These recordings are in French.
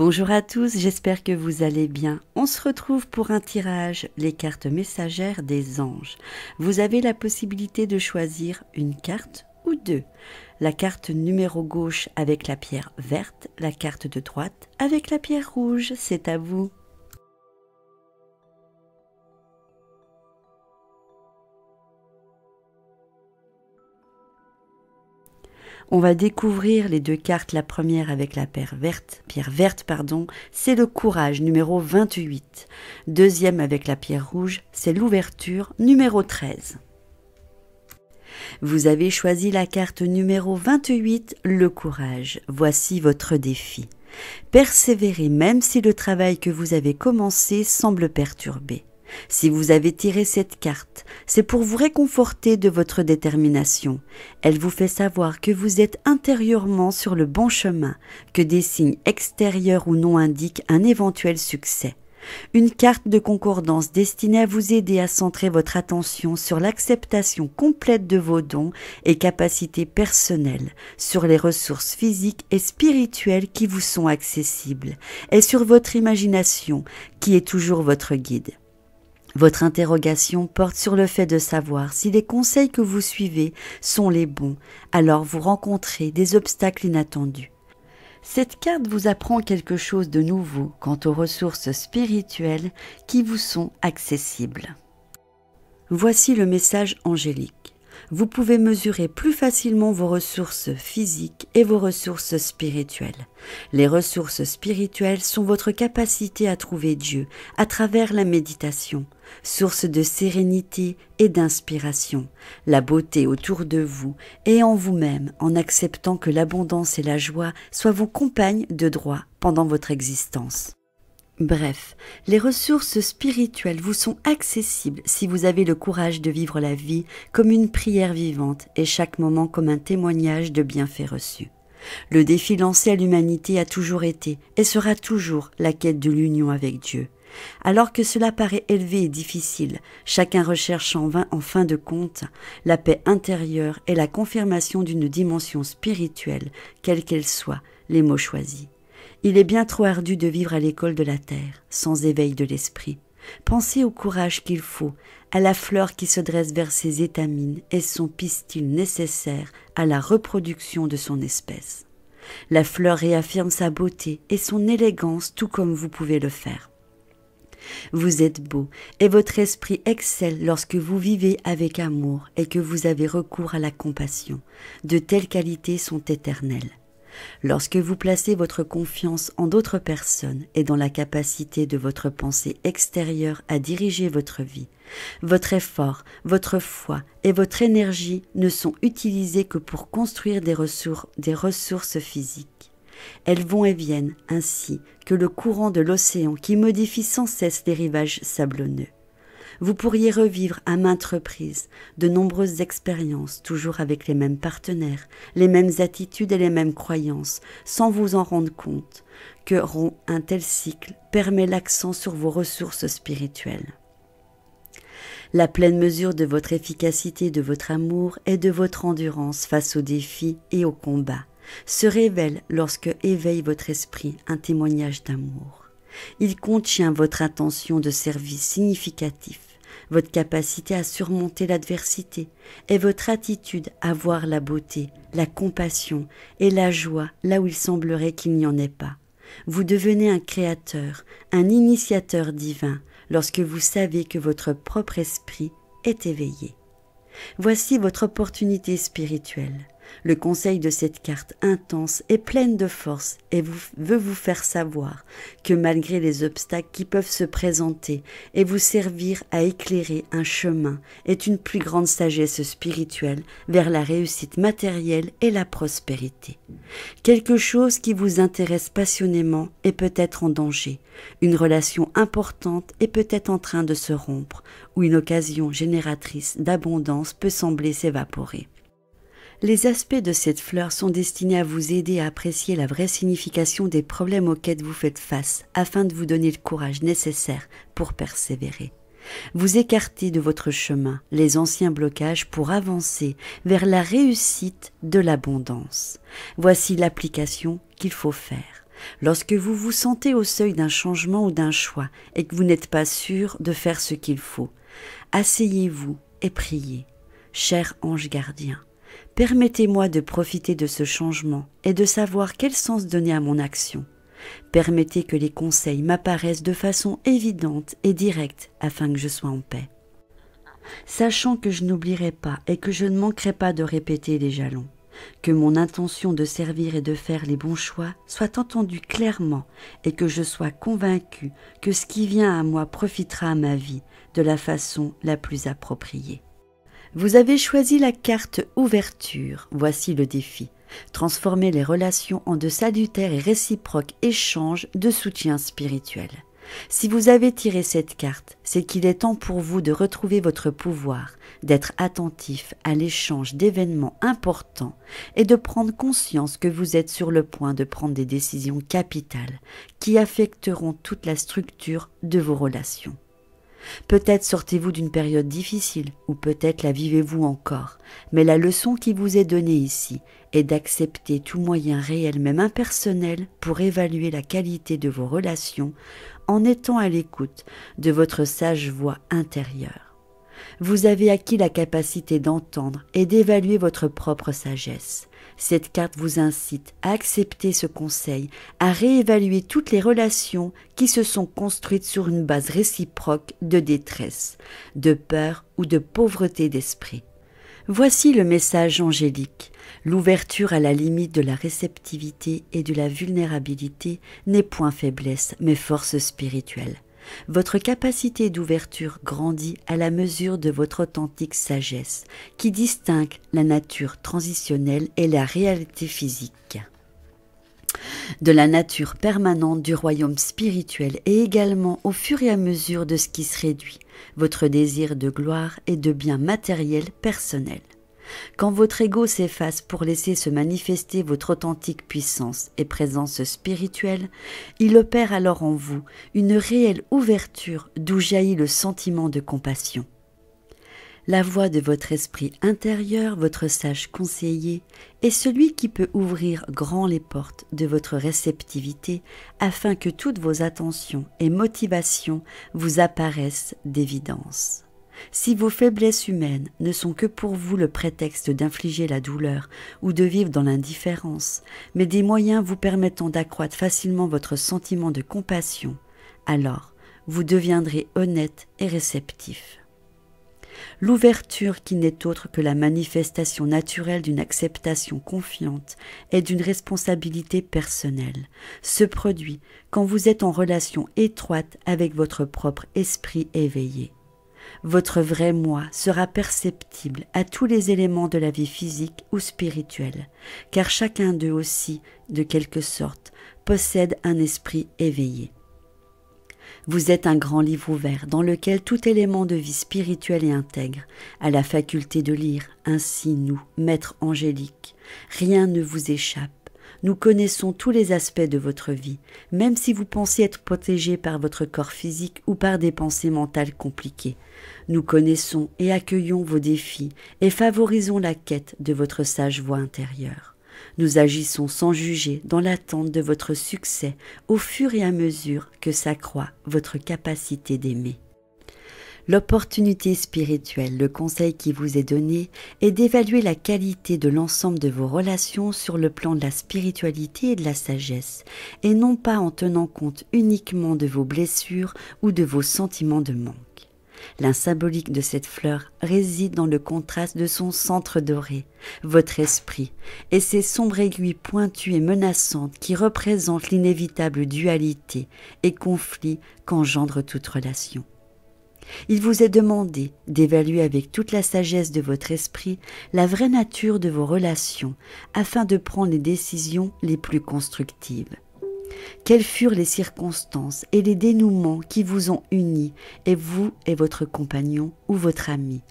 Bonjour à tous, j'espère que vous allez bien. On se retrouve pour un tirage, les cartes messagères des anges. Vous avez la possibilité de choisir une carte ou deux. La carte numéro gauche avec la pierre verte, la carte de droite avec la pierre rouge, c'est à vous. On va découvrir les deux cartes. La première avec la pierre verte, pierre verte pardon, c'est le courage numéro 28. Deuxième avec la pierre rouge, c'est l'ouverture numéro 13. Vous avez choisi la carte numéro 28, le courage. Voici votre défi. Persévérez même si le travail que vous avez commencé semble perturbé. Si vous avez tiré cette carte, c'est pour vous réconforter de votre détermination. Elle vous fait savoir que vous êtes intérieurement sur le bon chemin, que des signes extérieurs ou non indiquent un éventuel succès. Une carte de concordance destinée à vous aider à centrer votre attention sur l'acceptation complète de vos dons et capacités personnelles, sur les ressources physiques et spirituelles qui vous sont accessibles, et sur votre imagination, qui est toujours votre guide. Votre interrogation porte sur le fait de savoir si les conseils que vous suivez sont les bons, alors vous rencontrez des obstacles inattendus. Cette carte vous apprend quelque chose de nouveau quant aux ressources spirituelles qui vous sont accessibles. Voici le message angélique vous pouvez mesurer plus facilement vos ressources physiques et vos ressources spirituelles. Les ressources spirituelles sont votre capacité à trouver Dieu à travers la méditation, source de sérénité et d'inspiration, la beauté autour de vous et en vous-même en acceptant que l'abondance et la joie soient vos compagnes de droit pendant votre existence. Bref, les ressources spirituelles vous sont accessibles si vous avez le courage de vivre la vie comme une prière vivante et chaque moment comme un témoignage de bienfaits reçus. Le défi lancé à l'humanité a toujours été et sera toujours la quête de l'union avec Dieu. Alors que cela paraît élevé et difficile, chacun recherche en vain en fin de compte la paix intérieure et la confirmation d'une dimension spirituelle, quelle qu'elle soit, les mots choisis. Il est bien trop ardu de vivre à l'école de la terre, sans éveil de l'esprit. Pensez au courage qu'il faut, à la fleur qui se dresse vers ses étamines et son pistil nécessaire à la reproduction de son espèce. La fleur réaffirme sa beauté et son élégance tout comme vous pouvez le faire. Vous êtes beau et votre esprit excelle lorsque vous vivez avec amour et que vous avez recours à la compassion. De telles qualités sont éternelles. Lorsque vous placez votre confiance en d'autres personnes et dans la capacité de votre pensée extérieure à diriger votre vie, votre effort, votre foi et votre énergie ne sont utilisés que pour construire des ressources, physiques. Elles vont et viennent ainsi que le courant de l'océan qui modifie sans cesse les rivages sablonneux. Vous pourriez revivre à maintes reprises de nombreuses expériences, toujours avec les mêmes partenaires, les mêmes attitudes et les mêmes croyances, sans vous en rendre compte que rond un tel cycle permet l'accent sur vos ressources spirituelles. La pleine mesure de votre efficacité, de votre amour et de votre endurance face aux défis et aux combats se révèle lorsque éveille votre esprit un témoignage d'amour. Il contient votre intention de service significatif votre capacité à surmonter l'adversité et votre attitude à voir la beauté, la compassion et la joie là où il semblerait qu'il n'y en ait pas. Vous devenez un créateur, un initiateur divin, lorsque vous savez que votre propre esprit est éveillé. Voici votre opportunité spirituelle. Le conseil de cette carte intense est pleine de force et veut vous faire savoir que malgré les obstacles qui peuvent se présenter et vous servir à éclairer un chemin est une plus grande sagesse spirituelle vers la réussite matérielle et la prospérité. Quelque chose qui vous intéresse passionnément est peut-être en danger, une relation importante est peut-être en train de se rompre ou une occasion génératrice d'abondance peut sembler s'évaporer. Les aspects de cette fleur sont destinés à vous aider à apprécier la vraie signification des problèmes auxquels vous faites face afin de vous donner le courage nécessaire pour persévérer. Vous écartez de votre chemin les anciens blocages pour avancer vers la réussite de l'abondance. Voici l'application qu'il faut faire. Lorsque vous vous sentez au seuil d'un changement ou d'un choix et que vous n'êtes pas sûr de faire ce qu'il faut, asseyez-vous et priez. Cher ange gardien, Permettez-moi de profiter de ce changement et de savoir quel sens donner à mon action. Permettez que les conseils m'apparaissent de façon évidente et directe afin que je sois en paix. Sachant que je n'oublierai pas et que je ne manquerai pas de répéter les jalons, que mon intention de servir et de faire les bons choix soit entendue clairement et que je sois convaincu que ce qui vient à moi profitera à ma vie de la façon la plus appropriée. Vous avez choisi la carte ouverture. Voici le défi. Transformer les relations en de salutaires et réciproques échanges de soutien spirituel. Si vous avez tiré cette carte, c'est qu'il est temps pour vous de retrouver votre pouvoir, d'être attentif à l'échange d'événements importants et de prendre conscience que vous êtes sur le point de prendre des décisions capitales qui affecteront toute la structure de vos relations. Peut-être sortez-vous d'une période difficile, ou peut-être la vivez-vous encore, mais la leçon qui vous est donnée ici est d'accepter tout moyen réel, même impersonnel, pour évaluer la qualité de vos relations en étant à l'écoute de votre sage voix intérieure. Vous avez acquis la capacité d'entendre et d'évaluer votre propre sagesse. Cette carte vous incite à accepter ce conseil, à réévaluer toutes les relations qui se sont construites sur une base réciproque de détresse, de peur ou de pauvreté d'esprit. Voici le message angélique. L'ouverture à la limite de la réceptivité et de la vulnérabilité n'est point faiblesse, mais force spirituelle. Votre capacité d'ouverture grandit à la mesure de votre authentique sagesse, qui distingue la nature transitionnelle et la réalité physique de la nature permanente du royaume spirituel et également au fur et à mesure de ce qui se réduit, votre désir de gloire et de bien matériel personnel. Quand votre ego s'efface pour laisser se manifester votre authentique puissance et présence spirituelle, il opère alors en vous une réelle ouverture d'où jaillit le sentiment de compassion. La voix de votre esprit intérieur, votre sage conseiller, est celui qui peut ouvrir grand les portes de votre réceptivité afin que toutes vos attentions et motivations vous apparaissent d'évidence. Si vos faiblesses humaines ne sont que pour vous le prétexte d'infliger la douleur ou de vivre dans l'indifférence, mais des moyens vous permettant d'accroître facilement votre sentiment de compassion, alors vous deviendrez honnête et réceptif. L'ouverture qui n'est autre que la manifestation naturelle d'une acceptation confiante et d'une responsabilité personnelle se produit quand vous êtes en relation étroite avec votre propre esprit éveillé. Votre vrai moi sera perceptible à tous les éléments de la vie physique ou spirituelle, car chacun d'eux aussi, de quelque sorte, possède un esprit éveillé. Vous êtes un grand livre ouvert dans lequel tout élément de vie spirituelle et intègre a la faculté de lire, ainsi nous, Maître Angélique. Rien ne vous échappe nous connaissons tous les aspects de votre vie, même si vous pensez être protégé par votre corps physique ou par des pensées mentales compliquées. Nous connaissons et accueillons vos défis et favorisons la quête de votre sage voix intérieure. Nous agissons sans juger dans l'attente de votre succès au fur et à mesure que s'accroît votre capacité d'aimer. L'opportunité spirituelle, le conseil qui vous est donné, est d'évaluer la qualité de l'ensemble de vos relations sur le plan de la spiritualité et de la sagesse, et non pas en tenant compte uniquement de vos blessures ou de vos sentiments de manque. La symbolique de cette fleur réside dans le contraste de son centre doré, votre esprit, et ses sombres aiguilles pointues et menaçantes qui représentent l'inévitable dualité et conflit qu'engendre toute relation il vous est demandé d'évaluer avec toute la sagesse de votre esprit la vraie nature de vos relations afin de prendre les décisions les plus constructives. Quelles furent les circonstances et les dénouements qui vous ont unis et vous et votre compagnon ou votre ami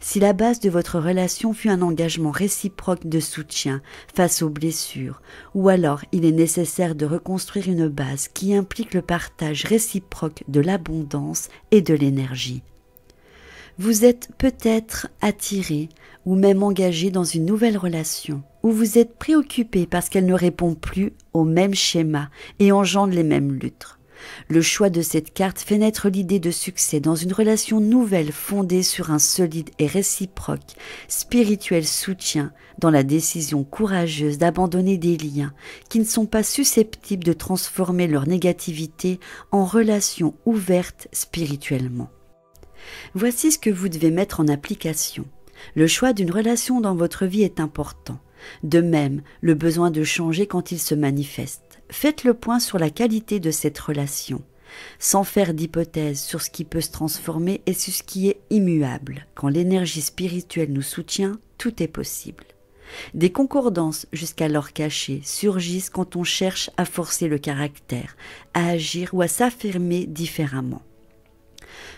si la base de votre relation fut un engagement réciproque de soutien face aux blessures, ou alors il est nécessaire de reconstruire une base qui implique le partage réciproque de l'abondance et de l'énergie. Vous êtes peut-être attiré ou même engagé dans une nouvelle relation, ou vous êtes préoccupé parce qu'elle ne répond plus au même schéma et engendre les mêmes luttes. Le choix de cette carte fait naître l'idée de succès dans une relation nouvelle fondée sur un solide et réciproque spirituel soutien dans la décision courageuse d'abandonner des liens qui ne sont pas susceptibles de transformer leur négativité en relation ouvertes spirituellement. Voici ce que vous devez mettre en application. Le choix d'une relation dans votre vie est important. De même, le besoin de changer quand il se manifeste faites le point sur la qualité de cette relation, sans faire d'hypothèse sur ce qui peut se transformer et sur ce qui est immuable. Quand l'énergie spirituelle nous soutient, tout est possible. Des concordances jusqu'alors cachées surgissent quand on cherche à forcer le caractère, à agir ou à s'affirmer différemment.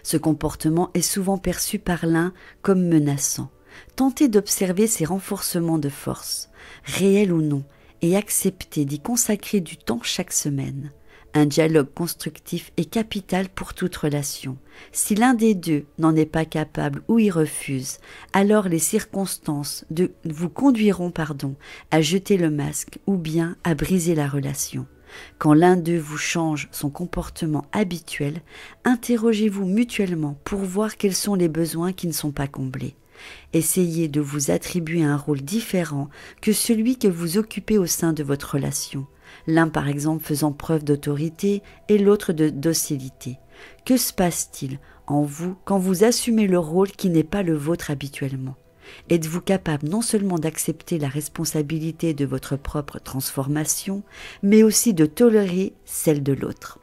Ce comportement est souvent perçu par l'un comme menaçant. Tentez d'observer ces renforcements de force, réels ou non, et accepter d'y consacrer du temps chaque semaine. Un dialogue constructif est capital pour toute relation. Si l'un des deux n'en est pas capable ou y refuse, alors les circonstances de vous conduiront pardon, à jeter le masque ou bien à briser la relation. Quand l'un d'eux vous change son comportement habituel, interrogez-vous mutuellement pour voir quels sont les besoins qui ne sont pas comblés. Essayez de vous attribuer un rôle différent que celui que vous occupez au sein de votre relation, l'un par exemple faisant preuve d'autorité et l'autre de docilité. Que se passe-t-il en vous quand vous assumez le rôle qui n'est pas le vôtre habituellement Êtes-vous capable non seulement d'accepter la responsabilité de votre propre transformation, mais aussi de tolérer celle de l'autre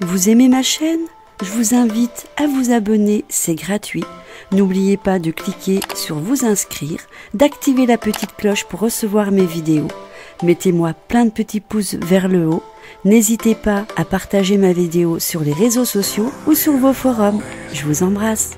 Vous aimez ma chaîne je vous invite à vous abonner, c'est gratuit. N'oubliez pas de cliquer sur vous inscrire, d'activer la petite cloche pour recevoir mes vidéos. Mettez-moi plein de petits pouces vers le haut. N'hésitez pas à partager ma vidéo sur les réseaux sociaux ou sur vos forums. Je vous embrasse.